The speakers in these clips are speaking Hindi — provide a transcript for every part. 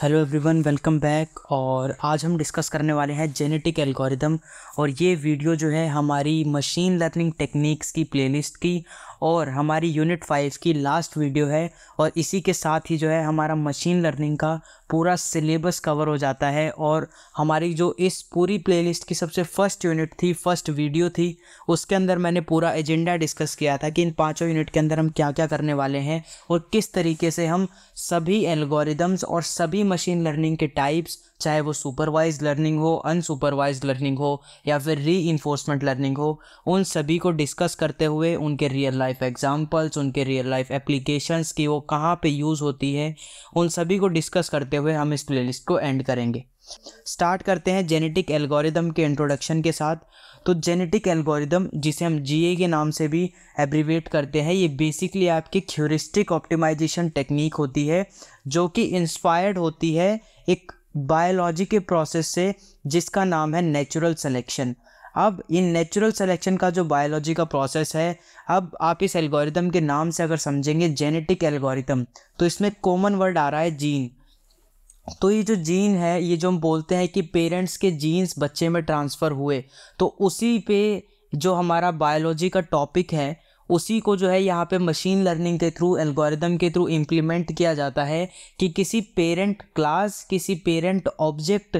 हेलो एवरीवन वेलकम बैक और आज हम डिस्कस करने वाले हैं जेनेटिक एल्गोरिदम और ये वीडियो जो है हमारी मशीन लर्निंग टेक्निक्स की प्लेलिस्ट की और हमारी यूनिट फाइव की लास्ट वीडियो है और इसी के साथ ही जो है हमारा मशीन लर्निंग का पूरा सिलेबस कवर हो जाता है और हमारी जो इस पूरी प्लेलिस्ट की सबसे फर्स्ट यूनिट थी फर्स्ट वीडियो थी उसके अंदर मैंने पूरा एजेंडा डिस्कस किया था कि इन पांचों यूनिट के अंदर हम क्या क्या करने वाले हैं और किस तरीके से हम सभी एल्गोरिदम्स और सभी मशीन लर्निंग के टाइप्स चाहे वो सुपरवाइज लर्निंग हो अनसुपरवाइज लर्निंग हो या फिर री इन्फोर्समेंट लर्निंग हो उन सभी को डिस्कस करते हुए उनके रियल लाइफ एग्जाम्पल्स उनके रियल लाइफ एप्लीकेशंस की वो कहाँ पे यूज़ होती है उन सभी को डिस्कस करते हुए हम इस प्लेलिस्ट को एंड करेंगे स्टार्ट करते हैं जेनेटिक एल्गोरिदम के इंट्रोडक्शन के साथ तो जेनेटिक एल्गोरिदम जिसे हम जी के नाम से भी एब्रीवेट करते हैं ये बेसिकली आपकी थ्योरिस्टिक ऑप्टिमाइजेशन टेक्निक होती है जो कि इंस्पायर्ड होती है एक बायोलॉजी के प्रोसेस से जिसका नाम है नेचुरल सिलेक्शन अब इन नेचुरल सिलेक्शन का जो बायोलॉजी का प्रोसेस है अब आप इस एल्गोरिदम के नाम से अगर समझेंगे जेनेटिक एल्गोरिथम तो इसमें कॉमन वर्ड आ रहा है जीन तो ये जो जीन है ये जो हम बोलते हैं कि पेरेंट्स के जीन्स बच्चे में ट्रांसफ़र हुए तो उसी पे जो हमारा बायोलॉजी का टॉपिक है उसी को जो है यहाँ पे मशीन लर्निंग के थ्रू एल्गोरिदम के थ्रू इम्प्लीमेंट किया जाता है कि किसी पेरेंट क्लास किसी पेरेंट ऑब्जेक्ट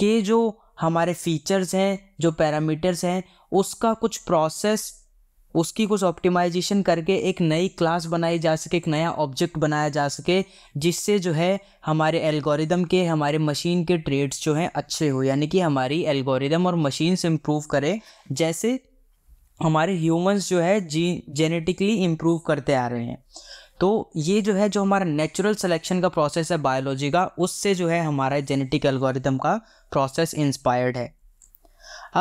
के जो हमारे फीचर्स हैं जो पैरामीटर्स हैं उसका कुछ प्रोसेस उसकी कुछ ऑप्टिमाइजेशन करके एक नई क्लास बनाई जा सके एक नया ऑब्जेक्ट बनाया जा सके जिससे जो है हमारे एल्गोरिदम के हमारे मशीन के ट्रेड्स जो हैं अच्छे हो यानी कि हमारी एल्गोरिदम और मशीन्स इम्प्रूव करें जैसे हमारे ह्यूमंस जो है जी जेनेटिकली इम्प्रूव करते आ रहे हैं तो ये जो है जो हमारा नेचुरल सिलेक्शन का प्रोसेस है बायोलॉजी का उससे जो है हमारा जेनेटिक एल्गोरिदम का प्रोसेस इंस्पायर्ड है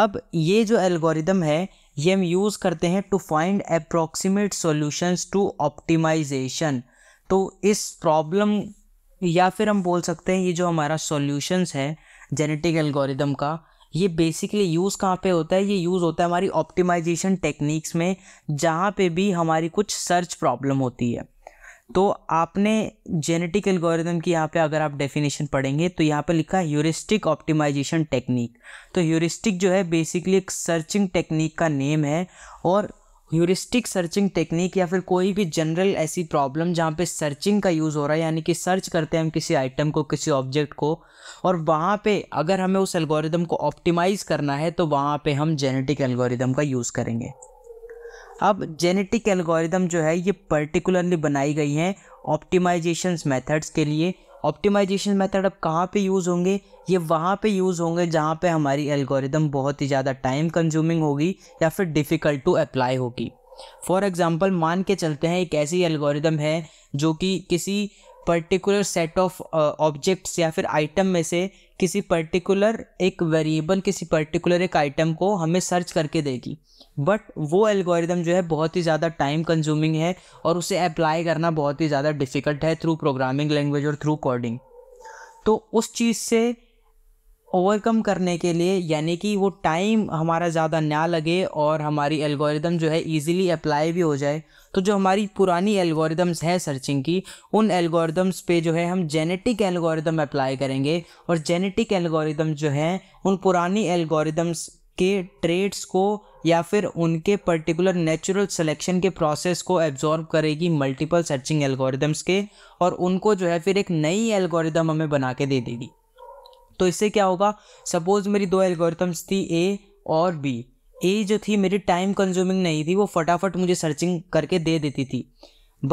अब ये जो एल्गोरिदम है ये हम यूज़ करते हैं to find approximate solutions to optimisation तो इस प्रॉब्लम या फिर हम बोल सकते हैं ये जो हमारा सॉल्यूशंस है जेनेटिक एल्गोरिदम का ये बेसिकली यूज़ कहाँ पे होता है ये यूज़ होता है हमारी ऑप्टिमाइजेशन टेक्निक्स में जहाँ पे भी हमारी कुछ सर्च प्रॉब्लम होती है तो आपने जेनेटिक एल्गोरिदम की यहाँ पे अगर आप डेफिनेशन पढ़ेंगे तो यहाँ पे लिखा है ह्यूरिस्टिक ऑप्टिमाइजेशन टेक्निक तो ह्यूरिस्टिक जो है बेसिकली एक सर्चिंग टेक्निक का नेम है और ह्यूरिस्टिक सर्चिंग टेक्निक या फिर कोई भी जनरल ऐसी प्रॉब्लम जहाँ पे सर्चिंग का यूज़ हो रहा है यानी कि सर्च करते हैं हम किसी आइटम को किसी ऑब्जेक्ट को और वहाँ पे अगर हमें उस एल्गोरिदम को ऑप्टिमाइज़ करना है तो वहाँ पे हम जेनेटिक एल्गोरिदम का यूज़ करेंगे अब जेनेटिक एल्गोरिदम जो है ये पर्टिकुलरली बनाई गई हैं ऑप्टिमाइजेशन मेथड्स के लिए ऑप्टिमाइजेशन मेथड अब कहाँ पे यूज़ होंगे ये वहाँ पे यूज़ होंगे जहाँ पे हमारी एल्गोरिदम बहुत ही ज़्यादा टाइम कंज्यूमिंग होगी या फिर डिफ़िकल्ट टू अप्लाई होगी फॉर एग्ज़ाम्पल मान के चलते हैं एक ऐसी एल्गोरिदम है जो कि किसी पर्टिकुलर सेट ऑफ ऑब्जेक्ट्स या फिर आइटम में से किसी पर्टिकुलर एक वेरिएबल किसी पर्टिकुलर एक आइटम को हमें सर्च करके देगी बट वो एल्गोरिदम जो है बहुत ही ज़्यादा टाइम कंज्यूमिंग है और उसे अप्लाई करना बहुत ही ज़्यादा डिफ़िकल्ट है थ्रू प्रोग्रामिंग लैंग्वेज और थ्रू कोडिंग तो उस चीज़ से ओवरकम करने के लिए यानी कि वो टाइम हमारा ज़्यादा ना लगे और हमारी एल्गोरिदम जो है इजीली अप्लाई भी हो जाए तो जो हमारी पुरानी एल्गोरिदम्स हैं सर्चिंग की उन एल्गोरिदम्स पे जो है हम जेनेटिक एल्गोरिदम अप्लाई करेंगे और जेनेटिक एल्गोरिदम जो है उन पुरानी एल्गोरिदम्स के ट्रेड्स को या फिर उनके पर्टिकुलर नेचुरल सिलेक्शन के प्रोसेस को एब्जॉर्ब करेगी मल्टीपल सर्चिंग एल्गोरिदम्स के और उनको जो है फिर एक नई एल्गोरिदम हमें बना के दे देगी तो इससे क्या होगा सपोज़ मेरी दो एल्गोरिथम्स थी ए और बी ए जो थी मेरी टाइम कंज्यूमिंग नहीं थी वो फटाफट मुझे सर्चिंग करके दे देती थी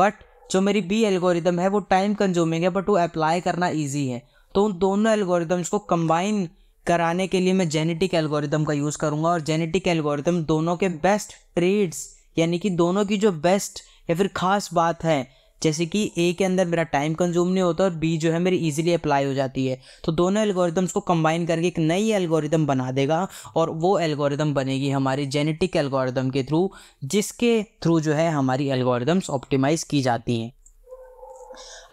बट जो मेरी बी एल्गोरिदम है वो टाइम कंज्यूमिंग है बट वो अप्लाई करना ईजी है तो उन दोनों एल्गोरिदम्स को कंबाइन कराने के लिए मैं जेनेटिक एल्गोरिदम का यूज़ करूँगा और जेनेटिक एल्गोरिदम दोनों के बेस्ट ट्रेड्स यानी कि दोनों की जो बेस्ट या फिर ख़ास बात है जैसे कि ए के अंदर मेरा टाइम कंज्यूम नहीं होता और बी जो है मेरी ईजिली अप्लाई हो जाती है तो दोनों एल्गोरिदम्स को कंबाइन करके एक नई एल्गोरिदम बना देगा और वो एल्गोरिदम बनेगी हमारी जेनेटिक एल्गोरिदम के थ्रू जिसके थ्रू जो है हमारी एल्गोरिदम्स ऑप्टिमाइज़ की जाती हैं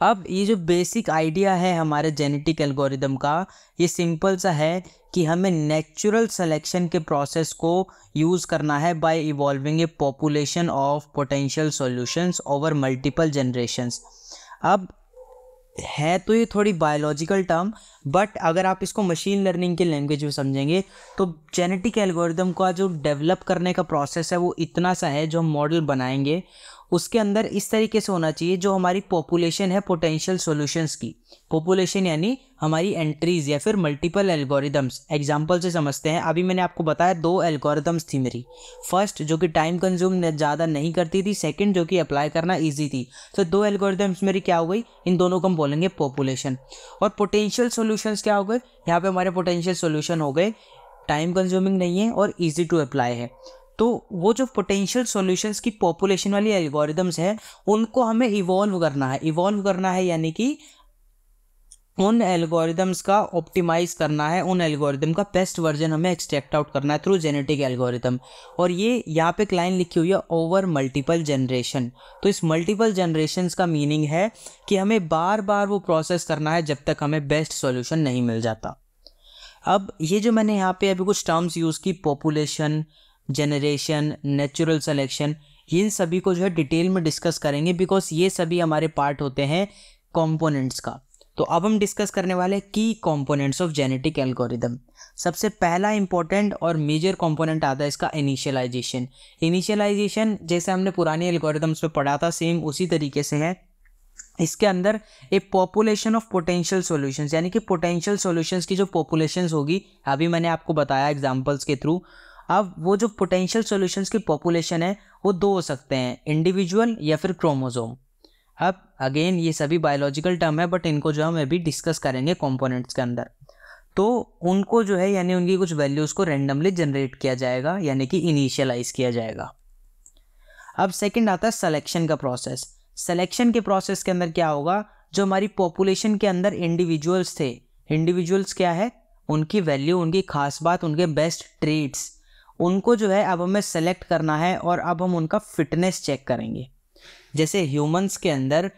अब ये जो बेसिक आइडिया है हमारे जेनेटिक एल्गोरिदम का ये सिंपल सा है कि हमें नेचुरल सेलेक्शन के प्रोसेस को यूज़ करना है by evolving a population of potential solutions over multiple generations अब है तो ये थोड़ी बायोलॉजिकल टर्म बट अगर आप इसको मशीन लर्निंग के लैंग्वेज में समझेंगे तो जेनेटिक एल्गोरिदम का जो डेवलप करने का प्रोसेस है वो इतना सा है जो हम मॉडल बनाएंगे उसके अंदर इस तरीके से होना चाहिए जो हमारी पॉपुलेशन है पोटेंशियल सॉल्यूशंस की पॉपुलेशन यानी हमारी एंट्रीज या फिर मल्टीपल एल्गोरिदम्स एग्जाम्पल से समझते हैं अभी मैंने आपको बताया दो एल्गोरिदम्स थी मेरी फर्स्ट जो कि टाइम कंज्यूम ज़्यादा नहीं करती थी सेकेंड जो कि अप्लाई करना ईजी थी तो दो एल्गोरिदम्स मेरी क्या हो गई इन दोनों को हम बोलेंगे पॉपुलेशन और पोटेंशियल सोल्यूशंस क्या हो गए यहाँ पर हमारे पोटेंशियल सोल्यूशन हो गए टाइम कंज्यूमिंग नहीं है और ईजी टू अप्लाई है तो वो जो पोटेंशियल सॉल्यूशंस की पॉपुलेशन वाली एल्गोरिदम्स हैं उनको हमें इवॉल्व करना है इवॉल्व करना है यानी कि उन एल्गोरिदम्स का ऑप्टिमाइज करना है उन एल्गोरिदम का बेस्ट वर्जन हमें एक्सट्रैक्ट आउट करना है थ्रू जेनेटिक एल्गोरिदम और ये यहाँ पे एक लाइन लिखी हुई है ओवर मल्टीपल जनरेशन तो इस मल्टीपल जनरेशन का मीनिंग है कि हमें बार बार वो प्रोसेस करना है जब तक हमें बेस्ट सॉल्यूशन नहीं मिल जाता अब ये जो मैंने यहाँ पे अभी कुछ टर्म्स यूज़ की पॉपुलेशन जनरेशन नेचुरल सलेक्शन इन सभी को जो है डिटेल में डिस्कस करेंगे बिकॉज ये सभी हमारे पार्ट होते हैं कॉम्पोनेंट्स का तो अब हम डिस्कस करने वाले हैं की कॉम्पोनेंट्स ऑफ जेनेटिक एल्गोरिदम सबसे पहला इंपॉर्टेंट और मेजर कॉम्पोनेंट आता है इसका इनिशियलाइजेशन इनिशियलाइजेशन जैसे हमने पुराने एल्गोरिदम्स में पढ़ा था सेम उसी तरीके से है इसके अंदर a population of potential solutions यानी कि पोटेंशियल सॉल्यूशंस की जो पॉपुलेशंस होगी अभी मैंने आपको बताया एग्जांपल्स के थ्रू अब वो जो पोटेंशियल सॉल्यूशंस की पॉपुलेशन है वो दो हो सकते हैं इंडिविजुअल या फिर क्रोमोजोम अब अगेन ये सभी बायोलॉजिकल टर्म है बट इनको जो हम अभी डिस्कस करेंगे कॉम्पोनेंट्स के अंदर तो उनको जो है यानी उनकी कुछ वैल्यूज़ को रेंडमली जनरेट किया जाएगा यानी कि इनिशियलाइज किया जाएगा अब सेकंड आता है सिलेक्शन का प्रोसेस सिलेक्शन के प्रोसेस के अंदर क्या होगा जो हमारी पॉपुलेशन के अंदर इंडिविजुअल्स थे इंडिविजुअल्स क्या है उनकी वैल्यू उनकी खास बात उनके बेस्ट ट्रेड्स उनको जो है अब हमें सेलेक्ट करना है और अब हम उनका फिटनेस चेक करेंगे जैसे ह्यूमंस के अंदर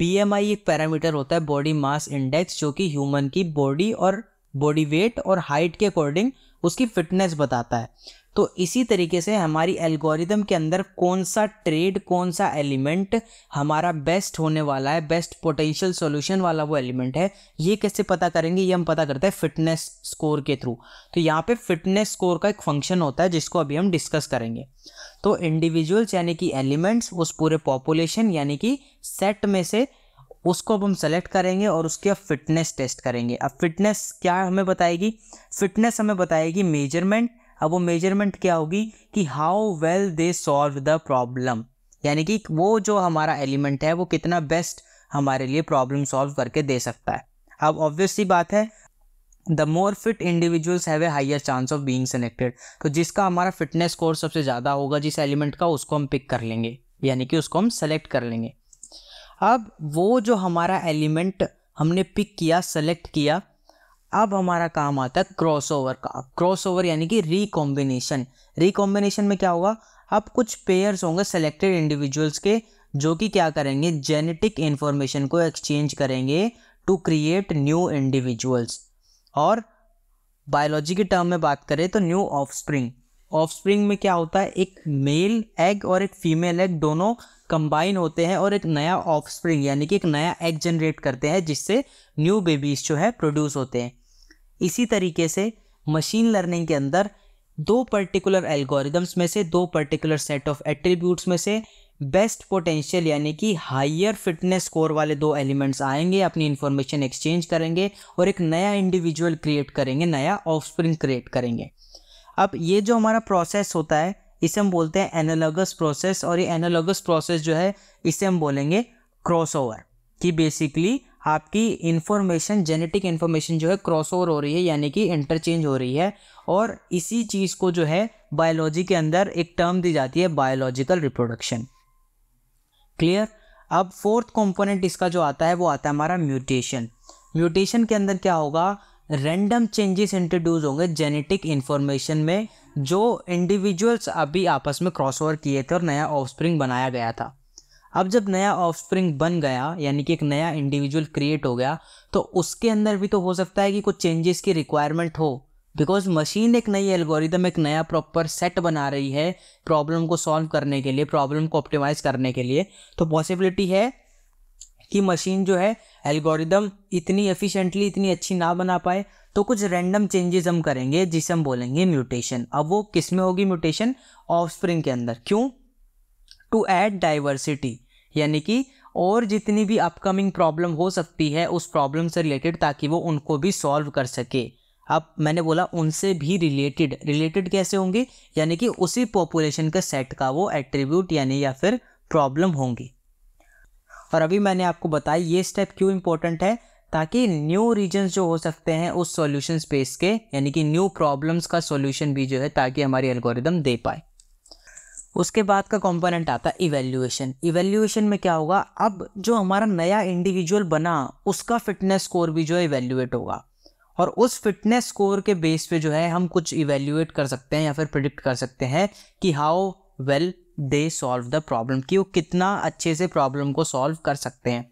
बी एक पैरामीटर होता है बॉडी मास इंडेक्स जो कि ह्यूमन की बॉडी और बॉडी वेट और हाइट के अकॉर्डिंग उसकी फिटनेस बताता है तो इसी तरीके से हमारी एल्गोरिदम के अंदर कौन सा ट्रेड कौन सा एलिमेंट हमारा बेस्ट होने वाला है बेस्ट पोटेंशियल सॉल्यूशन वाला वो एलिमेंट है ये कैसे पता करेंगे ये हम पता करते हैं फिटनेस स्कोर के थ्रू तो यहाँ पे फिटनेस स्कोर का एक फंक्शन होता है जिसको अभी हम डिस्कस करेंगे तो इंडिविजुअल्स यानी कि एलिमेंट्स उस पूरे पॉपुलेशन यानी कि सेट में से उसको अब हम सेलेक्ट करेंगे और उसके अब फिटनेस टेस्ट करेंगे अब फिटनेस क्या हमें बताएगी फिटनेस हमें बताएगी मेजरमेंट अब वो मेजरमेंट क्या होगी कि how well they solve the problem यानी कि वो जो हमारा एलिमेंट है वो कितना बेस्ट हमारे लिए प्रॉब्लम सॉल्व करके दे सकता है अब ऑब्वियसली बात है the more fit individuals have a higher chance of being selected तो जिसका हमारा फिटनेस स्कोर सबसे ज़्यादा होगा जिस एलिमेंट का उसको हम पिक कर लेंगे यानी कि उसको हम सेलेक्ट कर लेंगे अब वो जो हमारा एलिमेंट हमने पिक किया सेलेक्ट किया अब हमारा काम आता है क्रॉसओवर का क्रॉसओवर यानी कि रिकॉम्बिनेशन रिकॉम्बिनेशन में क्या होगा अब कुछ पेयर्स होंगे सेलेक्टेड इंडिविजुअल्स के जो कि क्या करेंगे जेनेटिक इन्फॉर्मेशन को एक्सचेंज करेंगे टू क्रिएट न्यू इंडिविजुअल्स और बायोलॉजी के टर्म में बात करें तो न्यू ऑफस्प्रिंग ऑफस्प्रिंग में क्या होता है एक मेल एग और एक फीमेल एग दोनों कंबाइन होते हैं और एक नया ऑफस्प्रिंग यानी कि एक नया एग जनरेट करते हैं जिससे न्यू बेबीज जो है प्रोड्यूस होते हैं इसी तरीके से मशीन लर्निंग के अंदर दो पर्टिकुलर एल्गोरिदम्स में से दो पर्टिकुलर सेट ऑफ एट्रीब्यूट्स में से बेस्ट पोटेंशियल यानी कि हाइयर फिटनेस स्कोर वाले दो एलिमेंट्स आएंगे अपनी इन्फॉर्मेशन एक्सचेंज करेंगे और एक नया इंडिविजुअल क्रिएट करेंगे नया ऑफस्प्रिंग क्रिएट करेंगे अब ये जो हमारा प्रोसेस होता है इसे हम बोलते हैं एनालॉगस प्रोसेस और ये एनालॉगस प्रोसेस जो है इसे हम बोलेंगे क्रॉसओवर कि बेसिकली आपकी इन्फॉर्मेशन जेनेटिक इन्फॉर्मेशन जो है क्रॉस ओवर हो रही है यानी कि इंटरचेंज हो रही है और इसी चीज़ को जो है बायोलॉजी के अंदर एक टर्म दी जाती है बायोलॉजिकल रिप्रोडक्शन क्लियर अब फोर्थ कंपोनेंट इसका जो आता है वो आता है हमारा म्यूटेशन म्यूटेशन के अंदर क्या होगा रैंडम चेंजेस इंट्रोड्यूस होंगे जेनेटिक इन्फॉर्मेशन में जो इंडिविजुअल्स अभी आपस में क्रॉस ओवर किए थे और नया ऑफस्प्रिंग बनाया गया था अब जब नया ऑफस्प्रिंग बन गया यानी कि एक नया इंडिविजुअल क्रिएट हो गया तो उसके अंदर भी तो हो सकता है कि कुछ चेंजेस की रिक्वायरमेंट हो बिकॉज मशीन एक नई एल्गोरिदम एक नया प्रॉपर सेट बना रही है प्रॉब्लम को सॉल्व करने के लिए प्रॉब्लम को ऑप्टिमाइज करने के लिए तो पॉसिबिलिटी है कि मशीन जो है एल्गोरिदम इतनी एफिशिएंटली इतनी अच्छी ना बना पाए तो कुछ रैंडम चेंजेस हम करेंगे जिसे हम बोलेंगे म्यूटेशन अब वो किस में होगी म्यूटेशन ऑफ स्प्रिंग के अंदर क्यों टू ऐड डाइवर्सिटी यानी कि और जितनी भी अपकमिंग प्रॉब्लम हो सकती है उस प्रॉब्लम से रिलेटेड ताकि वो उनको भी सॉल्व कर सके अब मैंने बोला उनसे भी रिलेटेड रिलेटेड कैसे होंगे यानी कि उसी पॉपुलेशन के सेट का वो एट्रीब्यूट यानी या फिर प्रॉब्लम होंगी और अभी मैंने आपको बताया ये स्टेप क्यों इम्पोर्टेंट है ताकि न्यू रीजन्स जो हो सकते हैं उस सॉल्यूशन स्पेस के यानी कि न्यू प्रॉब्लम्स का सॉल्यूशन भी जो है ताकि हमारी एल्गोरिदम दे पाए उसके बाद का कंपोनेंट आता है इवेल्यूएशन इवेल्यूएशन में क्या होगा अब जो हमारा नया इंडिविजुअल बना उसका फिटनेस स्कोर भी जो है इवेल्यूएट होगा और उस फिटनेस स्कोर के बेस पे जो है हम कुछ इवेल्यूएट कर सकते हैं या फिर प्रिडिक्ट कर सकते हैं कि how well they solve the problem कि वो कितना अच्छे से प्रॉब्लम को सॉल्व कर सकते हैं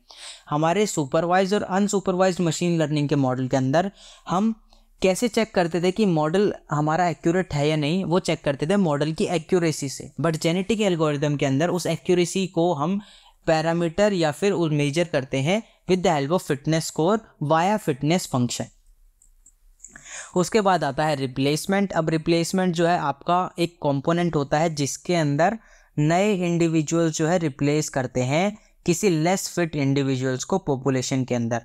हमारे सुपरवाइज और अनसुपरवाइज मशीन लर्निंग के मॉडल के अंदर हम कैसे चेक करते थे कि मॉडल हमारा एक्यूरेट है या नहीं वो चेक करते थे मॉडल की एक्यूरेसी से बट जेनेटिक एल्गोरिदम के अंदर उस एक्यूरेसी को हम पैरामीटर या फिर मेजर करते हैं with the help of fitness score via fitness function उसके बाद आता है रिप्लेसमेंट अब रिप्लेसमेंट जो है आपका एक कंपोनेंट होता है जिसके अंदर नए इंडिविजुअल जो है रिप्लेस करते हैं किसी लेस फिट इंडिविजुअल्स को पॉपुलेशन के अंदर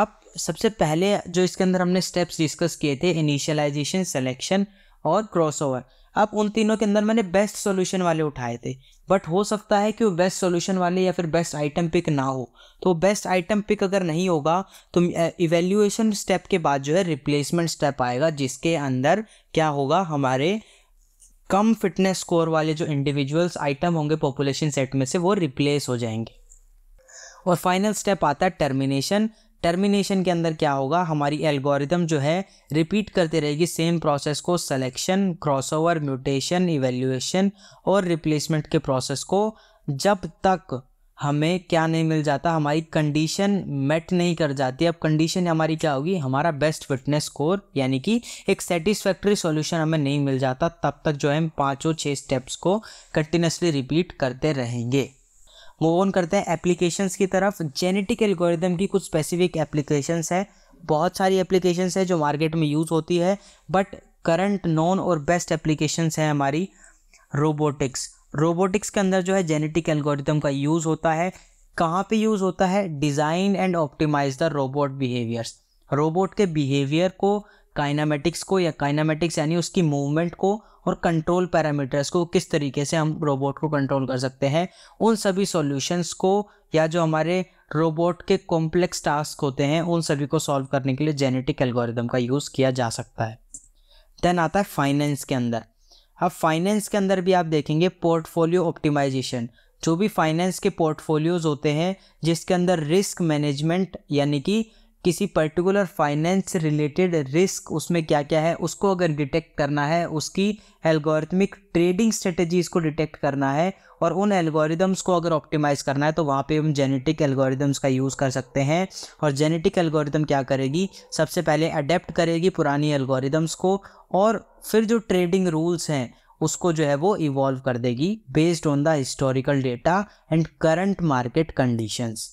अब सबसे पहले जो इसके अंदर हमने स्टेप्स डिस्कस किए थे इनिशियलाइजेशन सिलेक्शन और क्रॉसओवर अब उन तीनों के अंदर मैंने बेस्ट सॉल्यूशन वाले उठाए थे बट हो सकता है कि वो बेस्ट सॉल्यूशन वाले या फिर बेस्ट आइटम पिक ना हो तो बेस्ट आइटम पिक अगर नहीं होगा तो इवेल्यूएशन स्टेप के बाद जो है रिप्लेसमेंट स्टेप आएगा जिसके अंदर क्या होगा हमारे कम फिटनेस स्कोर वाले जो इंडिविजुअल्स आइटम होंगे पॉपुलेशन सेट में से वो रिप्लेस हो जाएंगे और फाइनल स्टेप आता है टर्मिनेशन टर्मिनेशन के अंदर क्या होगा हमारी एल्गोरिदम जो है रिपीट करते रहेगी सेम प्रोसेस को सिलेक्शन क्रॉसओवर म्यूटेशन इवेल्यूएशन और रिप्लेसमेंट के प्रोसेस को जब तक हमें क्या नहीं मिल जाता हमारी कंडीशन मेट नहीं कर जाती अब कंडीशन हमारी क्या होगी हमारा बेस्ट फिटनेस स्कोर यानी कि एक सेटिस्फैक्ट्री सॉल्यूशन हमें नहीं मिल जाता तब तक जो है हम पाँचों छः स्टेप्स को कंटिन्यूसली रिपीट करते रहेंगे मूव ऑन करते हैं एप्लीकेशंस की तरफ जेनेटिक एल्गोरिदम की कुछ स्पेसिफिक एप्लीकेशंस है बहुत सारी एप्लीकेशंस है जो मार्केट में यूज़ होती है बट करंट नॉन और बेस्ट एप्लीकेशंस हैं हमारी रोबोटिक्स रोबोटिक्स के अंदर जो है जेनेटिक एल्गोरिदम का यूज़ होता है कहाँ पे यूज़ होता है design and optimise the robot behaviours robot के बिहेवियर को काइनामेटिक्स को या काइनामेटिक्स यानी उसकी मूवमेंट को और कंट्रोल पैरामीटर्स को किस तरीके से हम रोबोट को कंट्रोल कर सकते हैं उन सभी सॉल्यूशंस को या जो हमारे रोबोट के कॉम्प्लेक्स टास्क होते हैं उन सभी को सॉल्व करने के लिए जेनेटिक एल्गोरिदम का यूज़ किया जा सकता है देन आता है फाइनेंस के अंदर अब फाइनेंस के अंदर भी आप देखेंगे पोर्टफोलियो ऑप्टिमाइजेशन जो भी फाइनेंस के पोर्टफोलियोज होते हैं जिसके अंदर रिस्क मैनेजमेंट यानी कि किसी पर्टिकुलर फाइनेंस रिलेटेड रिस्क उसमें क्या क्या है उसको अगर डिटेक्ट करना है उसकी एल्गोरिथमिक ट्रेडिंग स्ट्रेटजीज को डिटेक्ट करना है और उन एल्गोरिदम्स को अगर ऑप्टिमाइज़ करना है तो वहाँ पे हम जेनेटिक एल्गोरिदम्स का यूज़ कर सकते हैं और जेनेटिक एल्गोरिदम क्या करेगी सबसे पहले अडेप्ट करेगी पुरानी एल्गोरिदम्स को और फिर जो ट्रेडिंग रूल्स हैं उसको जो है वो इवॉल्व कर देगी based on the historical data and current market conditions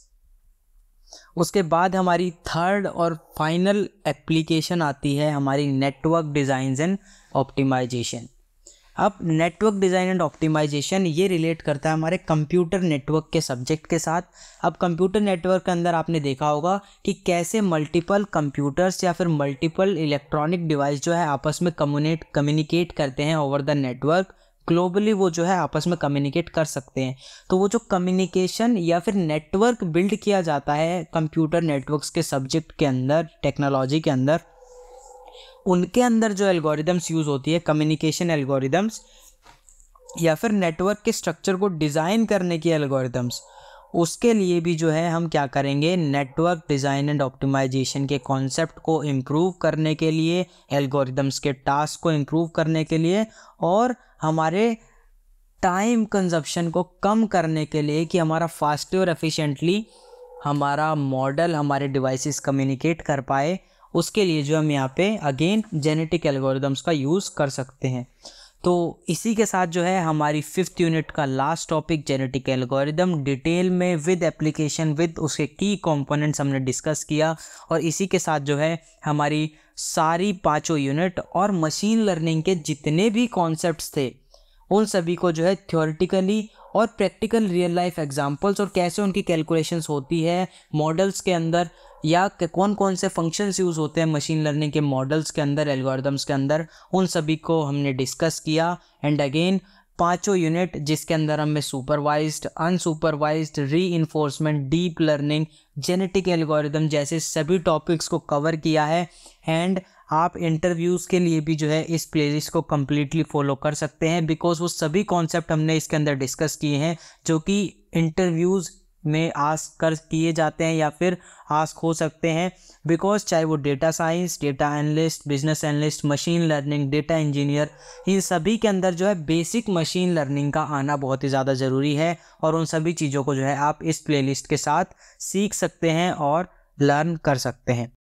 उसके बाद हमारी थर्ड और फाइनल एप्लीकेशन आती है हमारी नेटवर्क डिज़ाइन एंड ऑप्टिमाइजेशन अब नेटवर्क डिज़ाइन एंड ऑप्टिमाइजेशन ये रिलेट करता है हमारे कंप्यूटर नेटवर्क के सब्जेक्ट के साथ अब कंप्यूटर नेटवर्क के अंदर आपने देखा होगा कि कैसे मल्टीपल कंप्यूटर्स या फिर मल्टीपल इलेक्ट्रॉनिक डिवाइस जो है आपस में कम्युनेट कम्युनिकेट करते हैं ओवर द नेटवर्क ग्लोबली वो जो है आपस में कम्युनिकेट कर सकते हैं तो वो जो कम्युनिकेशन या फिर नेटवर्क बिल्ड किया जाता है कंप्यूटर नेटवर्क्स के सब्जेक्ट के अंदर टेक्नोलॉजी के अंदर उनके अंदर जो एल्गोरिदम्स यूज़ होती है कम्युनिकेशन एल्गोरिदम्स या फिर नेटवर्क के स्ट्रक्चर को डिज़ाइन करने की एल्गोरिदम्स उसके लिए भी जो है हम क्या करेंगे नेटवर्क डिज़ाइन एंड ऑप्टिमाइजेशन के कॉन्सेप्ट को इम्प्रूव करने के लिए एल्गोरिदम्स के टास्क को इम्प्रूव करने के लिए और हमारे टाइम कंजप्शन को कम करने के लिए कि हमारा फास्टली और एफिशिएंटली हमारा मॉडल हमारे डिवाइसेस कम्युनिकेट कर पाए उसके लिए जो हम यहाँ पे अगेन जेनेटिक एल्गोरिदम्स का यूज़ कर सकते हैं तो इसी के साथ जो है हमारी फिफ्थ यूनिट का last topic genetic algorithm detail में विद एप्लीकेशन विद उसके की कंपोनेंट्स हमने डिस्कस किया और इसी के साथ जो है हमारी सारी पाँचों यूनिट और मशीन लर्निंग के जितने भी कॉन्सेप्ट्स थे उन सभी को जो है थियोरटिकली और प्रैक्टिकल रियल लाइफ एग्जांपल्स और कैसे उनकी कैलकुलेशंस होती है मॉडल्स के अंदर या कौन कौन से फंक्शंस यूज़ होते हैं मशीन लर्निंग के मॉडल्स के अंदर एल्गोरिदम्स के अंदर उन सभी को हमने डिस्कस किया एंड अगेन पांचों यूनिट जिसके अंदर हमें supervised unsupervised reinforcement deep learning genetic algorithm जैसे सभी टॉपिक्स को कवर किया है एंड आप इंटरव्यूज़ के लिए भी जो है इस प्लेलिस्ट को कम्प्लीटली फॉलो कर सकते हैं बिकॉज वो सभी कॉन्सेप्ट हमने इसके अंदर डिस्कस किए हैं जो कि इंटरव्यूज़ में आस कर किए जाते हैं या फिर आस्क हो सकते हैं बिकॉज चाहे वो data science data analyst business analyst machine learning data engineer इन सभी के अंदर जो है बेसिक मशीन लर्निंग का आना बहुत ही ज़्यादा ज़रूरी है और उन सभी चीज़ों को जो है आप इस प्लेलिस्ट के साथ सीख सकते हैं और लर्न कर सकते हैं